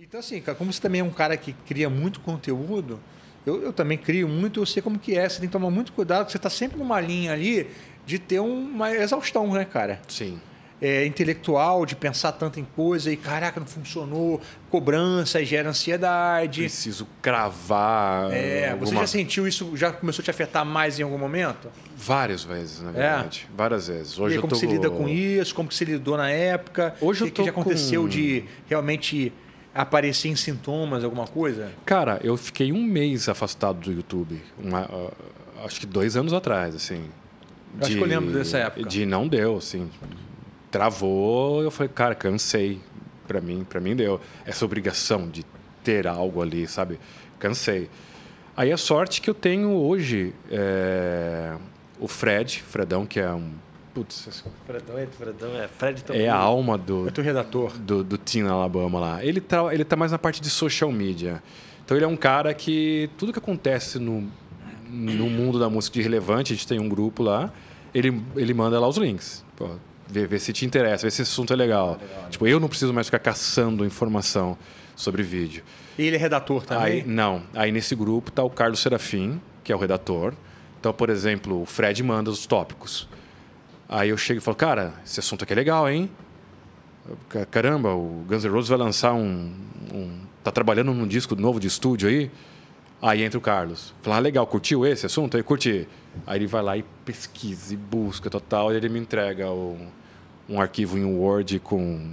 Então, assim, cara, como você também é um cara que cria muito conteúdo, eu, eu também crio muito, eu sei como que é. Você tem que tomar muito cuidado, porque você está sempre numa linha ali de ter uma exaustão, né, cara? Sim. É, intelectual, de pensar tanto em coisa e caraca, não funcionou, cobrança, gera ansiedade. Preciso cravar. É, alguma... Você já sentiu isso, já começou a te afetar mais em algum momento? Várias vezes, na é? verdade. É. Várias vezes. Hoje e aí, como tô... você lida com isso? Como que você lidou na época? Hoje o que, eu tô que já aconteceu com... de realmente apareciam sintomas, alguma coisa? Cara, eu fiquei um mês afastado do YouTube. Uma, uh, acho que dois anos atrás, assim. De, acho que eu lembro dessa época. De não deu, assim. Travou, eu falei, cara, cansei. Pra mim, pra mim deu. Essa obrigação de ter algo ali, sabe? Cansei. Aí a sorte que eu tenho hoje é o Fred, Fredão, que é um Putz, Fredão é, Fredão é, Fred É a alma do. É teu redator. Do, do Team Alabama lá. Ele tá, ele tá mais na parte de social media. Então ele é um cara que tudo que acontece no, no mundo da música de relevante, a gente tem um grupo lá, ele, ele manda lá os links. Pô, vê, vê se te interessa, vê se esse assunto é legal. É legal, né? Tipo, eu não preciso mais ficar caçando informação sobre vídeo. E ele é redator também? Aí, não. Aí nesse grupo tá o Carlos Serafim, que é o redator. Então, por exemplo, o Fred manda os tópicos. Aí eu chego e falo, cara, esse assunto aqui é legal, hein? Caramba, o Guns N' Roses vai lançar um, um Tá trabalhando num disco novo de estúdio aí. Aí entra o Carlos. Fala, ah, legal, curtiu esse assunto? Aí curti. Aí ele vai lá e pesquisa e busca total. E ele me entrega o, um arquivo em Word com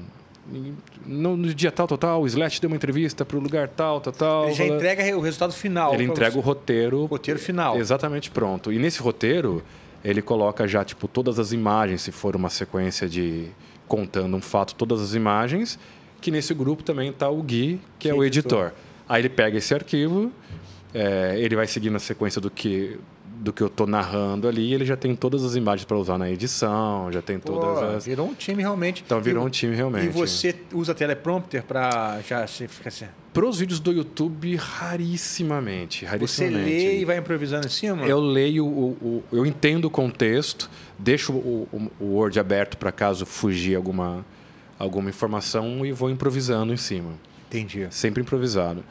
no, no, dia tal, total, o Slash deu uma entrevista para o lugar tal, total. Ele já entrega o resultado final. Ele entrega você. o roteiro. Roteiro final. Exatamente pronto. E nesse roteiro, ele coloca já tipo todas as imagens, se for uma sequência de contando um fato, todas as imagens, que nesse grupo também está o Gui, que, é que é o editor. editor. Aí ele pega esse arquivo, é, ele vai seguindo a sequência do que do que eu tô narrando ali, ele já tem todas as imagens para usar na edição, já tem Pô, todas as. Virou um time realmente. Então virou e, um time realmente. E você usa teleprompter para já se ficar assim. Pros vídeos do YouTube, rarissimamente. rarissimamente. Você lê e vai improvisando em cima? Eu leio, o, o eu entendo o contexto, deixo o, o Word aberto para caso fugir alguma, alguma informação e vou improvisando em cima. Entendi. Sempre improvisado.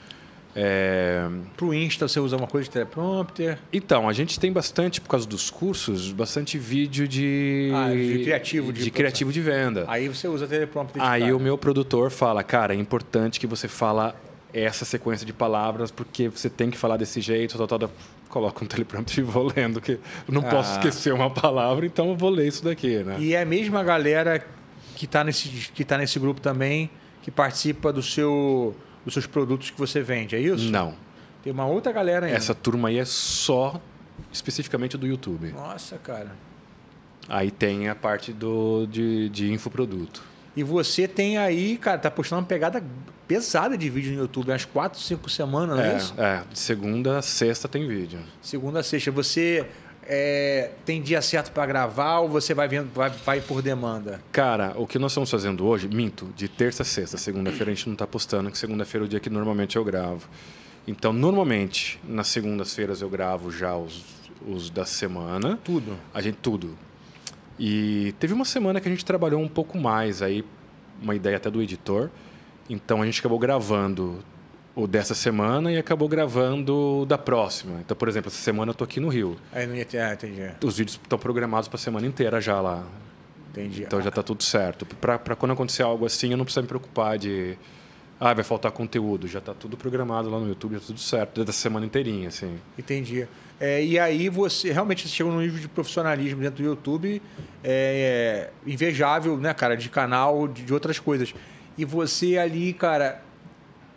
É... Para o Insta, você usa uma coisa de teleprompter? Então, a gente tem bastante, por causa dos cursos, bastante vídeo de, ah, de criativo de, de criativo de venda. Aí você usa teleprompter. Aí o meu produtor fala, cara, é importante que você fala essa sequência de palavras, porque você tem que falar desse jeito, tal, tal, tal. coloca um teleprompter e vou lendo, que não ah. posso esquecer uma palavra, então eu vou ler isso daqui, né? E é a mesma galera que está nesse, que tá nesse grupo também, que participa do seu, dos seus produtos que você vende, é isso? Não. Tem uma outra galera ainda. Essa turma aí é só especificamente do YouTube. Nossa, cara. Aí tem a parte do, de, de infoproduto. E você tem aí, cara, tá postando uma pegada pesada de vídeo no YouTube, umas quatro, cinco semanas, não é, é isso? É, de segunda a sexta tem vídeo. Segunda a sexta. Você é, tem dia certo para gravar ou você vai, vendo, vai, vai, por demanda? Cara, o que nós estamos fazendo hoje, minto, de terça a sexta. Segunda-feira a gente não está postando, que segunda-feira é o dia que normalmente eu gravo. Então, normalmente, nas segundas-feiras eu gravo já os, os da semana. Tudo? A gente, tudo. E teve uma semana que a gente trabalhou um pouco mais, aí uma ideia até do editor. Então a gente acabou gravando o dessa semana e acabou gravando o da próxima. Então, por exemplo, essa semana eu tô aqui no Rio. Aí não ia ter, ah, entendi. Os vídeos estão programados para a semana inteira já lá. Entendi. Então já tá tudo certo. Para quando acontecer algo assim, eu não preciso me preocupar de ah, vai faltar conteúdo, já tá tudo programado lá no YouTube, já tá tudo certo, da semana inteirinha, assim. Entendi. É, e aí você realmente chega num nível de profissionalismo dentro do YouTube é, é, invejável, né, cara? De canal, de, de, outras coisas. E você ali, cara,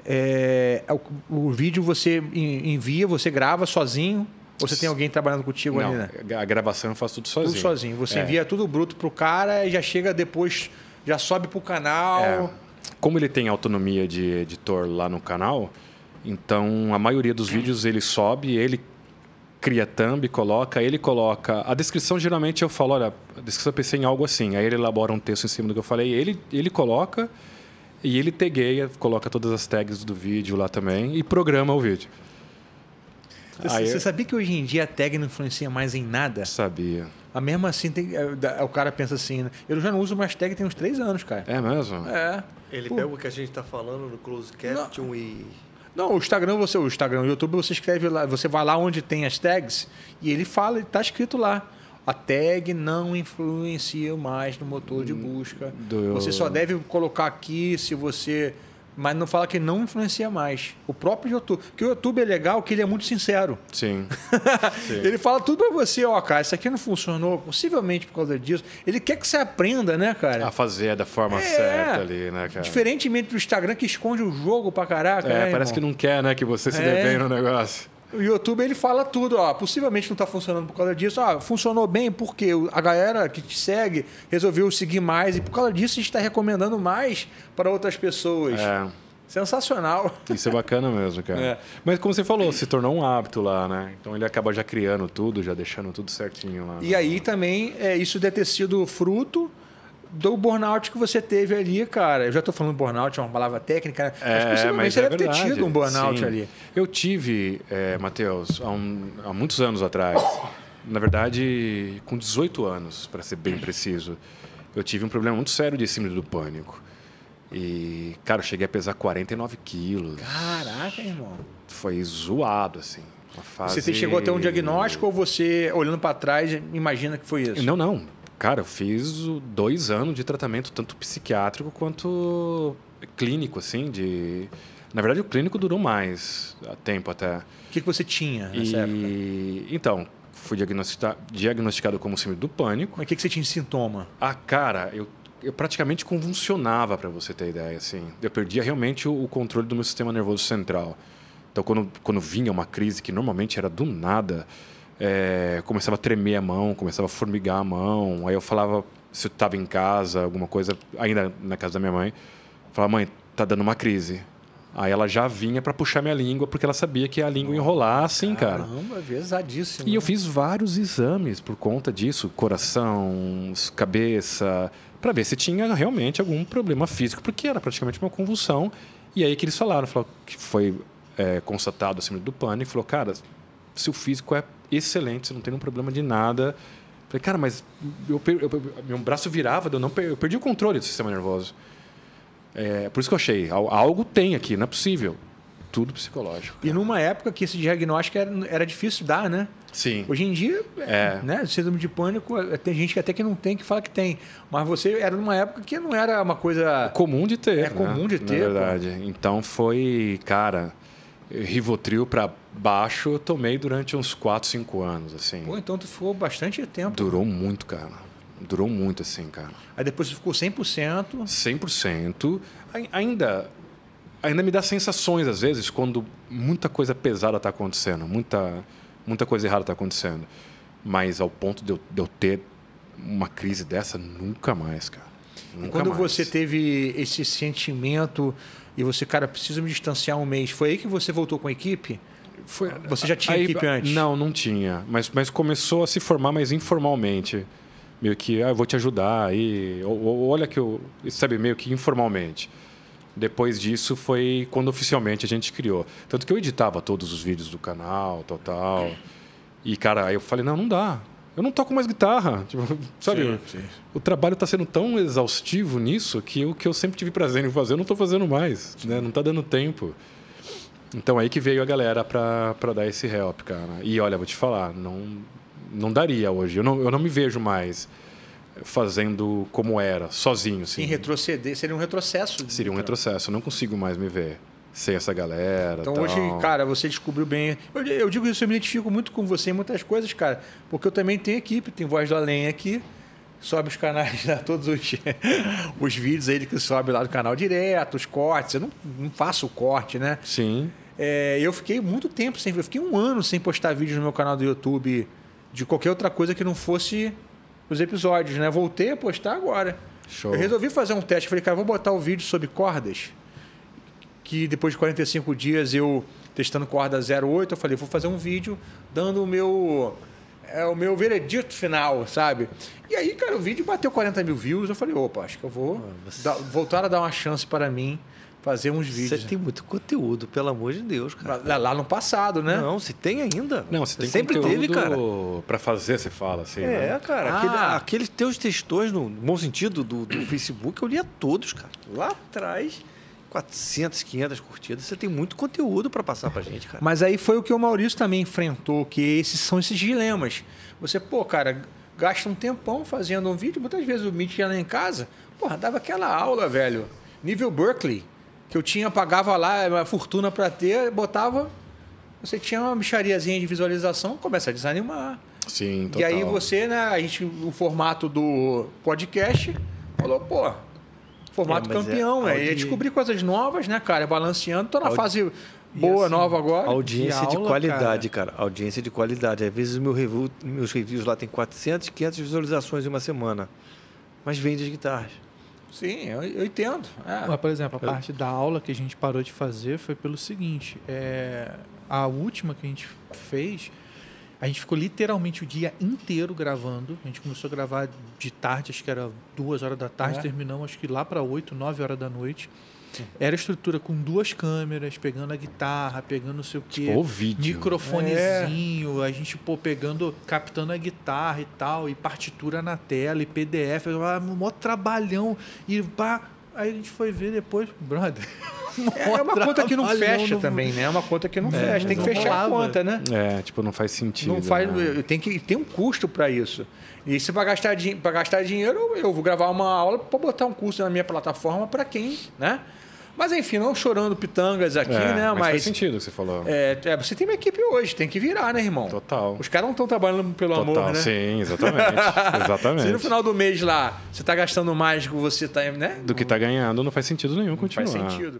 é, é o, o, vídeo você envia, você grava sozinho. Ou você tem alguém trabalhando contigo Não, ali, né? A gravação eu faço tudo sozinho. Tudo sozinho. Você é. envia tudo bruto pro cara e já chega depois, já sobe pro canal. Como ele tem autonomia de editor lá no canal, então a maioria dos vídeos ele sobe, ele cria thumb, coloca, ele coloca. A descrição geralmente eu falo, olha, a descrição eu pensei em algo assim. Aí ele elabora um texto em cima do que eu falei, ele, ele coloca e ele tagueia, coloca todas as tags do vídeo lá também e programa o vídeo. Você, sabia que hoje em dia a tag não influencia mais em nada? Sabia. A mesma assim, tem, é, o cara pensa assim, né? eu já não uso mais tag tem uns três anos, cara. É mesmo? É. Ele Pô. pega o que a gente está falando no Close Caption não. e não, o Instagram, você, o Instagram, o YouTube, você escreve lá, você vai lá onde tem as tags e ele fala, está escrito lá. A tag não influencia mais no motor de hum, busca. Do... Você só deve colocar aqui se você mas não fala que não influencia mais. O próprio YouTube. Porque o YouTube é legal que ele é muito sincero. Sim. Sim. ele fala tudo pra você, ó, oh, cara, isso aqui não funcionou, possivelmente por causa disso. Ele quer que você aprenda, né, cara? A fazer da forma é. certa ali, né, cara? Diferentemente do Instagram que esconde o jogo pra caraca. É, né, parece irmão? que não quer, né, que você se é. dê bem no negócio. O YouTube ele fala tudo, ó, possivelmente não está funcionando por causa disso. Ah, funcionou bem porque a galera que te segue resolveu seguir mais e por causa disso a gente está recomendando mais para outras pessoas. É. Sensacional. Isso é bacana mesmo, cara. É. Mas como você falou, se tornou um hábito lá, né? Então ele acaba já criando tudo, já deixando tudo certinho lá. E né? aí também é, isso deve ter sido fruto do burnout que você teve ali, cara. Eu já estou falando burnout, é uma palavra técnica. Né? É, mas possivelmente é você é deve verdade. ter tido um burnout Sim. ali. Eu tive, é, Matheus, há, um, há muitos anos atrás. Na verdade, com 18 anos, para ser bem preciso, eu tive um problema muito sério de síndrome do pânico. E, cara, eu cheguei a pesar 49 quilos. Caraca, irmão. Foi zoado, assim. Fase... Você chegou até um diagnóstico ou você, olhando para trás, imagina que foi isso? Não, não. Cara, eu fiz dois anos de tratamento, tanto psiquiátrico quanto clínico, assim, de. Na verdade, o clínico durou mais tempo até. O que, que você tinha nessa e... época? Então, fui diagnostica... diagnosticado como síndrome do pânico. Mas o que, que você tinha de sintoma? Ah, cara, eu, eu praticamente convulsionava, para você ter ideia, assim. Eu perdia realmente o, o controle do meu sistema nervoso central. Então, quando, quando vinha uma crise, que normalmente era do nada, é, começava a tremer a mão, começava a formigar a mão. Aí eu falava se eu estava em casa, alguma coisa, ainda na casa da minha mãe. Falava, mãe, tá dando uma crise. Aí ela já vinha para puxar minha língua, porque ela sabia que a língua ia enrolar assim, cara. Caramba, é pesadíssimo. E eu né? fiz vários exames por conta disso, coração, cabeça, para ver se tinha realmente algum problema físico, porque era praticamente uma convulsão. E aí que eles falaram, falou que foi é, constatado acima do pânico, falou, cara, seu físico é excelente, você não tem nenhum problema de nada. Falei, cara, mas eu, eu, eu, meu braço virava, eu, não, eu perdi o controle do sistema nervoso. É, por isso que eu achei, algo tem aqui, não é possível. Tudo psicológico. E numa época que esse diagnóstico era, era difícil dar, né? Sim. Hoje em dia, é. né, síndrome de pânico, é, tem gente que até que não tem, que fala que tem. Mas você era numa época que não era uma coisa. comum de ter. É né? comum de ter. Na verdade. Pô. Então foi, cara, Rivotril para baixo, eu tomei durante uns 4, 5 anos, assim. Pô, então tu ficou bastante tempo. Durou muito, cara. Durou muito, assim, cara. Aí depois tu ficou 100%? 100%. Ainda, ainda me dá sensações, às vezes, quando muita coisa pesada está acontecendo, muita, muita coisa errada está acontecendo. Mas ao ponto de eu, de eu ter uma crise dessa, nunca mais, cara. Nunca quando mais. você teve esse sentimento e você, cara, precisa me distanciar um mês. Foi aí que você voltou com a equipe? Foi, você já tinha aí, equipe ah, antes? Não, não tinha. Mas, mas começou a se formar, mais informalmente. Meio que, ah, eu vou te ajudar. aí. ou, ou, olha que eu. Sabe, meio que informalmente. Depois disso foi quando oficialmente a gente criou. Tanto que eu editava todos os vídeos do canal, total. E, cara, aí eu falei: não, não dá eu não toco mais guitarra. Tipo, sabe? Sim, sim. O trabalho está sendo tão exaustivo nisso que o que eu sempre tive prazer em fazer, eu não estou fazendo mais. Né? Não está dando tempo. Então aí que veio a galera para dar esse help, cara. E olha, vou te falar, não, não daria hoje. Eu não, eu não me vejo mais fazendo como era, sozinho. Assim. Em retroceder. Seria um retrocesso. Seria um retrocesso. Eu não consigo mais me ver sem essa galera. Então, tal. hoje, cara, você descobriu bem. Eu, eu, digo isso, eu me identifico muito com você em muitas coisas, cara, porque eu também tenho equipe, tem Voz do Além aqui, sobe os canais, né, todos os, os vídeos aí que sobe lá do canal direto, os cortes. Eu não, não faço o corte, né? Sim. É, eu fiquei muito tempo sem. Eu fiquei um ano sem postar vídeos no meu canal do YouTube de qualquer outra coisa que não fosse os episódios, né? Voltei a postar agora. Show. Eu resolvi fazer um teste. Falei, cara, vou botar o um vídeo sobre cordas que depois de 45 dias eu testando corda 08, eu falei, vou fazer um vídeo dando o meu é o meu veredito final, sabe? E aí, cara, o vídeo bateu 40 mil views. Eu falei, opa, acho que eu vou Você... dar, voltar a dar uma chance para mim fazer uns vídeos. Você tem muito conteúdo, pelo amor de Deus, cara. Lá, lá no passado, né? Não, se tem ainda. Não, se tem Sempre teve, cara. Para fazer, você fala assim. É, né? cara. Ah, aquele, aqueles teus textões, no bom sentido, do, do Facebook, eu lia todos, cara. Lá atrás. 400, 500 curtidas. Você tem muito conteúdo para passar para gente, cara. Mas aí foi o que o Maurício também enfrentou, que esses são esses dilemas. Você, pô, cara, gasta um tempão fazendo um vídeo. Muitas vezes o Meet ia lá em casa, porra, dava aquela aula, velho. Nível Berkeley, que eu tinha, pagava lá uma fortuna para ter, botava... Você tinha uma bichariazinha de visualização, começa a desanimar. Sim, total. E aí você, né, a gente, o formato do podcast, falou, pô, Formato é, é campeão, é, audi... é. E descobrir coisas novas, né, cara? Balanceando, tô na audi... fase boa, assim, nova agora. Audiência de, aula, de qualidade, cara. cara. Audiência de qualidade. Às vezes meu review, meus reviews lá tem 400, 500 visualizações em uma semana. Mas vende as guitarras. Sim, eu, eu entendo. É. Mas, por exemplo, a eu... parte da aula que a gente parou de fazer foi pelo seguinte: é, a última que a gente fez a gente ficou literalmente o dia inteiro gravando. A gente começou a gravar de tarde, acho que era duas horas da tarde, é. terminamos acho que lá para 8, 9 horas da noite. Era estrutura com duas câmeras, pegando a guitarra, pegando não sei o tipo, quê. Tipo, o vídeo. Microfonezinho, é. a gente, pô, pegando, captando a guitarra e tal, e partitura na tela, e PDF, ah, maior trabalhão, e pá. Aí a gente foi ver depois, brother. É, é uma conta que não fecha também, né? É uma conta que não é, fecha. Tem que fechar a conta, né? É, tipo, não faz sentido. Não faz, né? tem, que, tem um custo para isso. E se para gastar, pra gastar dinheiro, eu vou gravar uma aula para botar um curso na minha plataforma para quem, né? Mas enfim, não chorando pitangas aqui, é, né? Mas, mas faz sentido o que você falou. É, é, você tem uma equipe hoje, tem que virar, né, irmão? Total. Os caras não estão trabalhando pelo Total, amor, né? Sim, exatamente. exatamente. Se no final do mês lá você está gastando mais do que você está, né? Do que está ganhando, não faz sentido nenhum continuar. Não faz sentido.